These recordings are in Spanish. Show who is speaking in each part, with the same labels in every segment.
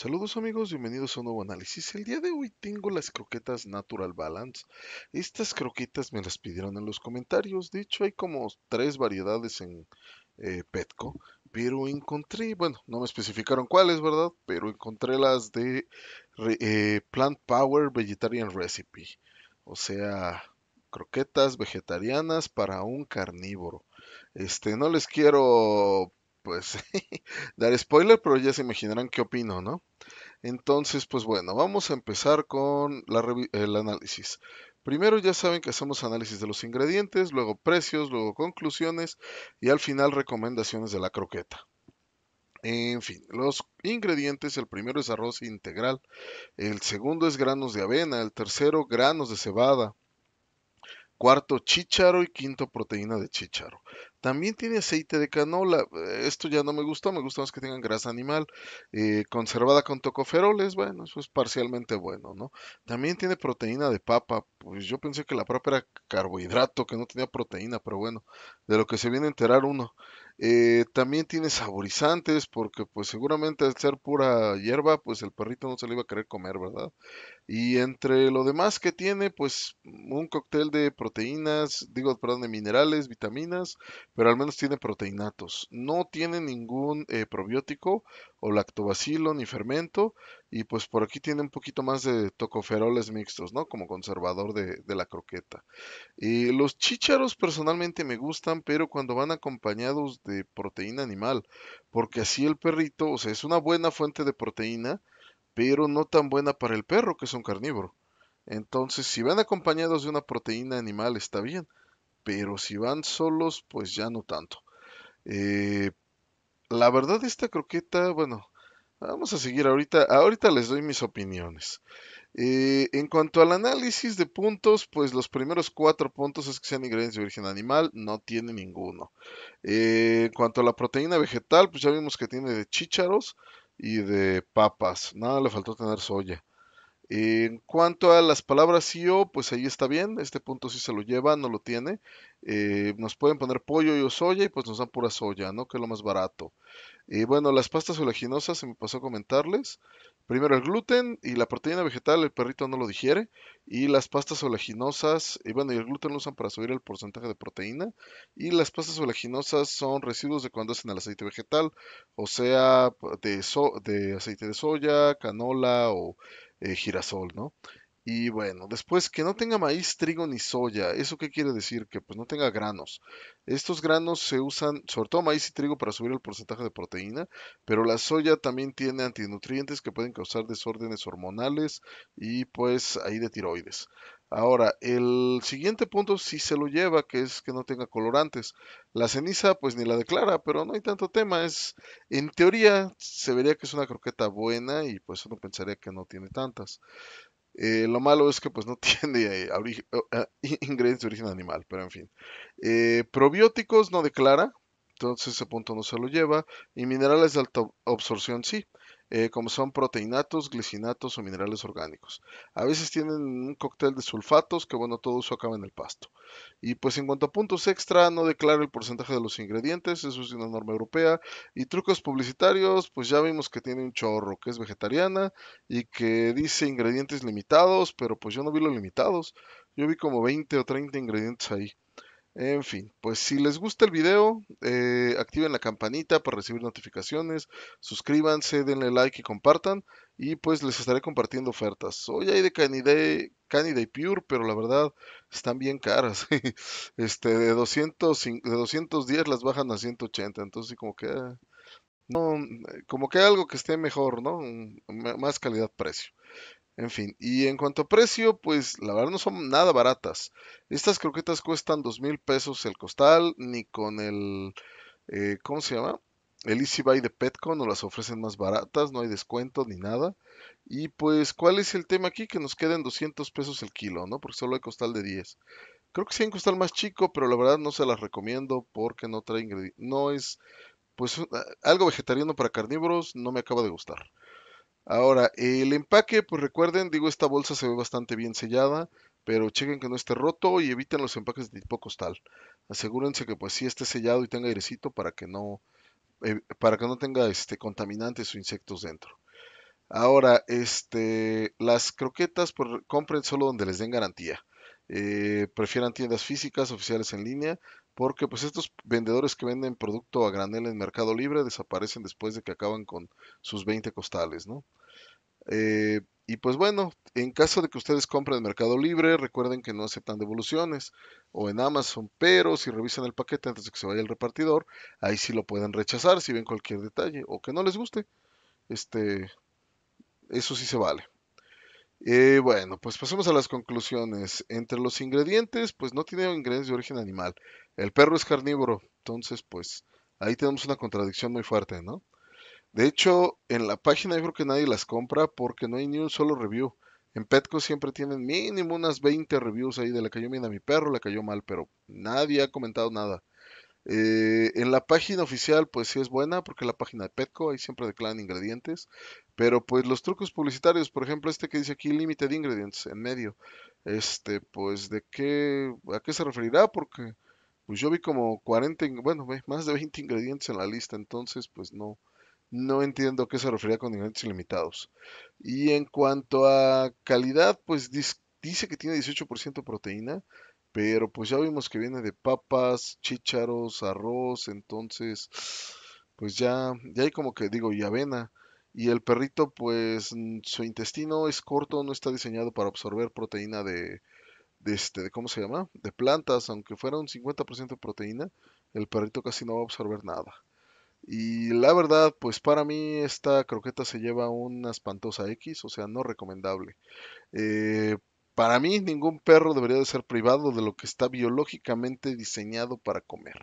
Speaker 1: Saludos amigos, bienvenidos a un nuevo análisis. El día de hoy tengo las croquetas Natural Balance. Estas croquetas me las pidieron en los comentarios. De hecho, hay como tres variedades en eh, Petco. Pero encontré, bueno, no me especificaron cuáles, ¿verdad? Pero encontré las de eh, Plant Power Vegetarian Recipe. O sea, croquetas vegetarianas para un carnívoro. Este, no les quiero pues dar spoiler, pero ya se imaginarán qué opino, ¿no? Entonces, pues bueno, vamos a empezar con el análisis. Primero ya saben que hacemos análisis de los ingredientes, luego precios, luego conclusiones y al final recomendaciones de la croqueta. En fin, los ingredientes, el primero es arroz integral, el segundo es granos de avena, el tercero granos de cebada, cuarto chícharo y quinto proteína de chícharo. También tiene aceite de canola, eh, esto ya no me gusta, me gusta más que tengan grasa animal, eh, conservada con tocoferoles, bueno, eso es parcialmente bueno, ¿no? También tiene proteína de papa, pues yo pensé que la papa era carbohidrato, que no tenía proteína, pero bueno, de lo que se viene a enterar uno. Eh, también tiene saborizantes porque pues seguramente al ser pura hierba pues el perrito no se le iba a querer comer, ¿verdad? Y entre lo demás que tiene pues un cóctel de proteínas, digo, perdón, de minerales, vitaminas, pero al menos tiene proteínatos. No tiene ningún eh, probiótico o lactobacilo ni fermento. Y pues por aquí tiene un poquito más de tocoferoles mixtos, ¿no? Como conservador de, la croqueta. Y eh, los chícharos personalmente me gustan, pero cuando van acompañados de proteína animal, porque así el perrito, o sea, es una buena fuente de proteína, pero no tan buena para el perro, que es un carnívoro. Entonces, si van acompañados de una proteína animal, está bien, pero si van solos, pues ya no tanto. Eh, la verdad esta croqueta, bueno, vamos a seguir ahorita, ahorita les doy mis opiniones. Eh, en cuanto al análisis de puntos, pues los primeros cuatro puntos es que sean ingredientes de origen animal, no tiene ninguno. Eh, en cuanto a la proteína vegetal, pues ya vimos que tiene de chícharos y de papas, nada le faltó tener soya. En cuanto a las palabras CEO, pues ahí está bien. Este punto sí se lo lleva, no lo tiene. Eh, nos pueden poner pollo y o soya y pues nos dan pura soya, ¿no? Que es lo más barato. y eh, bueno, las pastas oleaginosas, se me pasó a comentarles. Primero el gluten y la proteína vegetal, el perrito no lo digiere. Y las pastas oleaginosas, eh, y bueno, el gluten lo usan para subir el porcentaje de proteína. Y las pastas oleaginosas son residuos de cuando hacen el aceite vegetal, o sea, de, de aceite de soya, canola o eh, girasol, ¿no? Y bueno, después que no tenga maíz, trigo ni soya. ¿Eso qué quiere decir? Que pues no tenga granos. Estos granos se usan, sobre todo maíz y trigo, para subir el porcentaje de proteína, pero la soya también tiene antinutrientes que pueden causar desórdenes hormonales y pues ahí de tiroides. Ahora, el siguiente punto sí se lo lleva, que es que no tenga colorantes. La ceniza, pues ni la declara, pero no hay tanto tema. Es, en teoría, se vería que es una croqueta buena y pues uno pensaría que no tiene tantas. Eh, lo malo es que pues no tiene eh, ah, ingredientes de origen animal, pero en fin. Eh, probióticos no declara, entonces ese punto no se lo lleva. Y minerales de alta absorción sí. Eh, como son proteinatos, glicinatos o minerales orgánicos. A veces tienen un cóctel de sulfatos que, bueno, todo eso acaba en el pasto. Y pues en cuanto a puntos extra, no declara el porcentaje de los ingredientes, eso es una norma europea. Y trucos publicitarios, pues ya vimos que tiene un chorro, que es vegetariana y que dice ingredientes limitados, pero pues yo no vi los limitados. Yo vi como 20 o 30 ingredientes ahí. En fin, pues si les gusta el video, eh, activen la campanita para recibir notificaciones, suscríbanse, denle like y compartan. Y pues les estaré compartiendo ofertas. Hoy hay de Canida Canidae Pure, pero la verdad están bien caras. este, de, 200, de 210 las bajan a 180. Entonces, como que. Ah, no, como que algo que esté mejor, ¿no? Mm, más calidad-precio. En fin, y en cuanto a precio, pues la verdad no son nada baratas. Estas croquetas cuestan dos mil pesos el costal, ni con el, eh, ¿cómo se llama? El Easy Buy de Petco no las ofrecen más baratas, no hay descuento ni nada. Y pues, ¿cuál es el tema aquí? Que nos queden 200 pesos el kilo, ¿no? Porque solo hay costal de 10. Creo que sí hay un costal más chico, pero la verdad no se las recomiendo porque no trae ingredientes. No es, pues, ah, algo vegetariano para carnívoros no me acaba de gustar. Ahora, el empaque, pues recuerden, digo, esta bolsa se ve bastante bien sellada, pero chequen que no esté roto y eviten los empaques de tipo costal. Asegúrense que pues sí esté sellado y tenga airecito para que no, eh, para que no tenga este, contaminantes o insectos dentro. Ahora, este, las croquetas, pues compren solo donde les den garantía. Eh, prefieran tiendas físicas, oficiales en línea, porque pues estos vendedores que venden producto a granel en Mercado Libre desaparecen después de que acaban con sus 20 costales, ¿no? Eh, y pues bueno, en caso de que ustedes compren en Mercado Libre, recuerden que no aceptan devoluciones o en Amazon, pero si revisan el paquete antes de que se vaya el repartidor, ahí sí lo pueden rechazar si ven cualquier detalle o que no les guste. Este, eso sí se vale. Y eh, bueno, pues pasemos a las conclusiones. Entre los ingredientes, pues no tiene ingredientes de origen animal. El perro es carnívoro, entonces pues ahí tenemos una contradicción muy fuerte, ¿no? De hecho, en la página yo creo que nadie las compra porque no hay ni un solo review. En Petco siempre tienen mínimo unas 20 reviews ahí de la cayó bien a mi perro, la cayó mal, pero nadie ha comentado nada. Eh, en la página oficial, pues sí es buena, porque la página de Petco, ahí siempre declaran ingredientes. Pero pues los trucos publicitarios, por ejemplo, este que dice aquí límite de ingredientes en medio. Este, pues de qué, a qué se referirá, porque pues yo vi como 40, bueno, más de 20 ingredientes en la lista, entonces pues no, no entiendo a qué se refería con ingredientes ilimitados. Y en cuanto a calidad, pues dice que tiene 18% proteína, pero pues ya vimos que viene de papas, chícharos, arroz, entonces pues ya, ya hay como que digo, y avena. Y el perrito, pues su intestino es corto, no está diseñado para absorber proteína de, de este, ¿cómo se llama? De plantas, aunque fuera un 50% de proteína, el perrito casi no va a absorber nada. Y la verdad, pues para mí esta croqueta se lleva una espantosa X, o sea, no recomendable. Eh, para mí, ningún perro debería de ser privado de lo que está biológicamente diseñado para comer.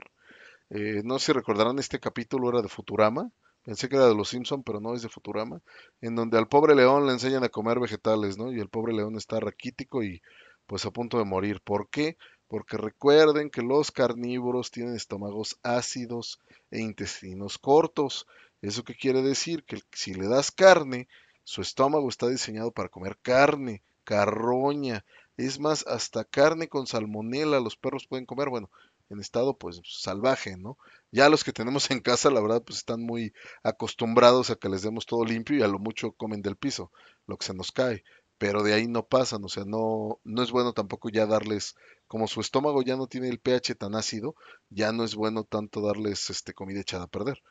Speaker 1: Eh, no sé si recordarán, este capítulo era de Futurama. Pensé que era de los Simpson, pero no es de Futurama. En donde al pobre león le enseñan a comer vegetales, ¿no? Y el pobre león está raquítico y pues a punto de morir. ¿Por qué? Porque recuerden que los carnívoros tienen estómagos ácidos e intestinos cortos. ¿Eso qué quiere decir? Que si le das carne, su estómago está diseñado para comer carne, carroña, es más, hasta carne con salmonela los perros pueden comer, bueno, en estado pues salvaje, ¿no? Ya los que tenemos en casa, la verdad, pues están muy acostumbrados a que les demos todo limpio y a lo mucho comen del piso, lo que se nos cae, pero de ahí no pasan, o sea, no, no es bueno tampoco ya darles, como su estómago ya no tiene el pH tan ácido, ya no es bueno tanto darles este, comida echada a perder.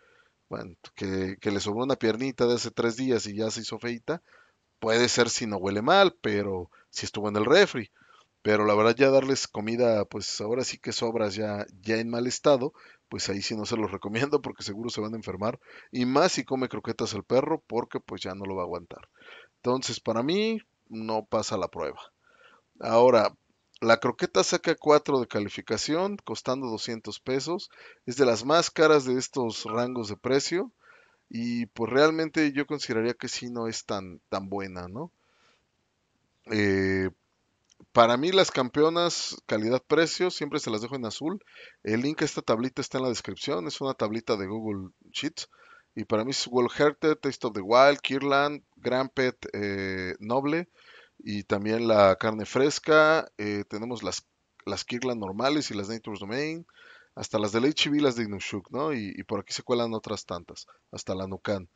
Speaker 1: Bueno, que, que le sobró una piernita de hace tres días y ya se hizo feita, Puede ser si no huele mal, pero si estuvo en el refri. Pero la verdad ya darles comida, pues ahora sí que sobras ya, ya en mal estado, pues ahí sí no se los recomiendo porque seguro se van a enfermar. Y más si come croquetas el perro porque pues ya no lo va a aguantar. Entonces para mí no pasa la prueba. Ahora, la croqueta saca 4 de calificación, costando 200 pesos. Es de las más caras de estos rangos de precio. Y pues realmente yo consideraría que sí no es tan, tan buena, ¿no? Eh, para mí las campeonas calidad-precio siempre se las dejo en azul. El link a esta tablita está en la descripción. Es una tablita de Google Sheets. Y para mí es World Heritage, Taste of the Wild, Kirland, Grand Pet eh, Noble y también la carne fresca. Eh, tenemos las, las Kirland normales y las Nature's Domain hasta las de Ley de Inushuk, ¿no? Y, por aquí se cuelan otras tantas, hasta la Nucan.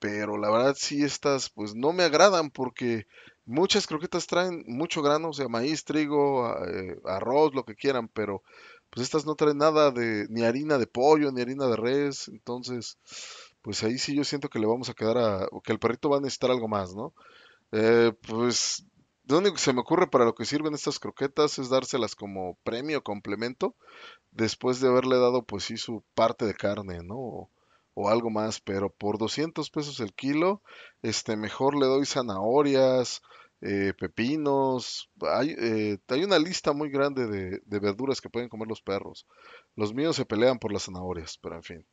Speaker 1: Pero la verdad sí estas pues no me agradan porque muchas croquetas traen mucho grano, o sea, maíz, trigo, eh, arroz, lo que quieran, pero pues estas no traen nada de ni harina de pollo, ni harina de res, entonces pues ahí sí yo siento que le vamos a quedar a, que el perrito va a necesitar algo más, ¿no? Eh, pues lo único que se me ocurre para lo que sirven estas croquetas es dárselas como premio, complemento, después de haberle dado pues sí su parte de carne, ¿no? O, algo más, pero por 200 pesos el kilo, este, mejor le doy zanahorias, eh, pepinos, hay, eh, hay, una lista muy grande de, de verduras que pueden comer los perros. Los míos se pelean por las zanahorias, pero en fin.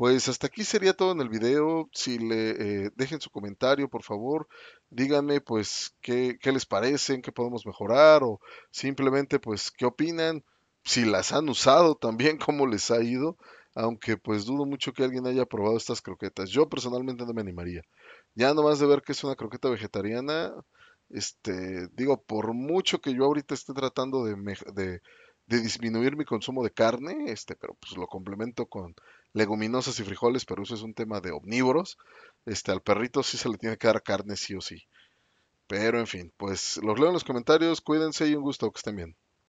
Speaker 1: Pues hasta aquí sería todo en el video. Si le eh, dejen su comentario, por favor, díganme pues qué, les parecen, qué podemos mejorar o simplemente pues qué opinan, si las han usado también, cómo les ha ido aunque pues dudo mucho que alguien haya probado estas croquetas. Yo personalmente no me animaría. Ya nomás de ver que es una croqueta vegetariana, este, digo, por mucho que yo ahorita esté tratando de, de, de disminuir mi consumo de carne, este, pero pues lo complemento con leguminosas y frijoles, pero eso es un tema de omnívoros. Este, al perrito sí se le tiene que dar carne sí o sí. Pero en fin, pues los leo en los comentarios, cuídense y un gusto, que estén bien.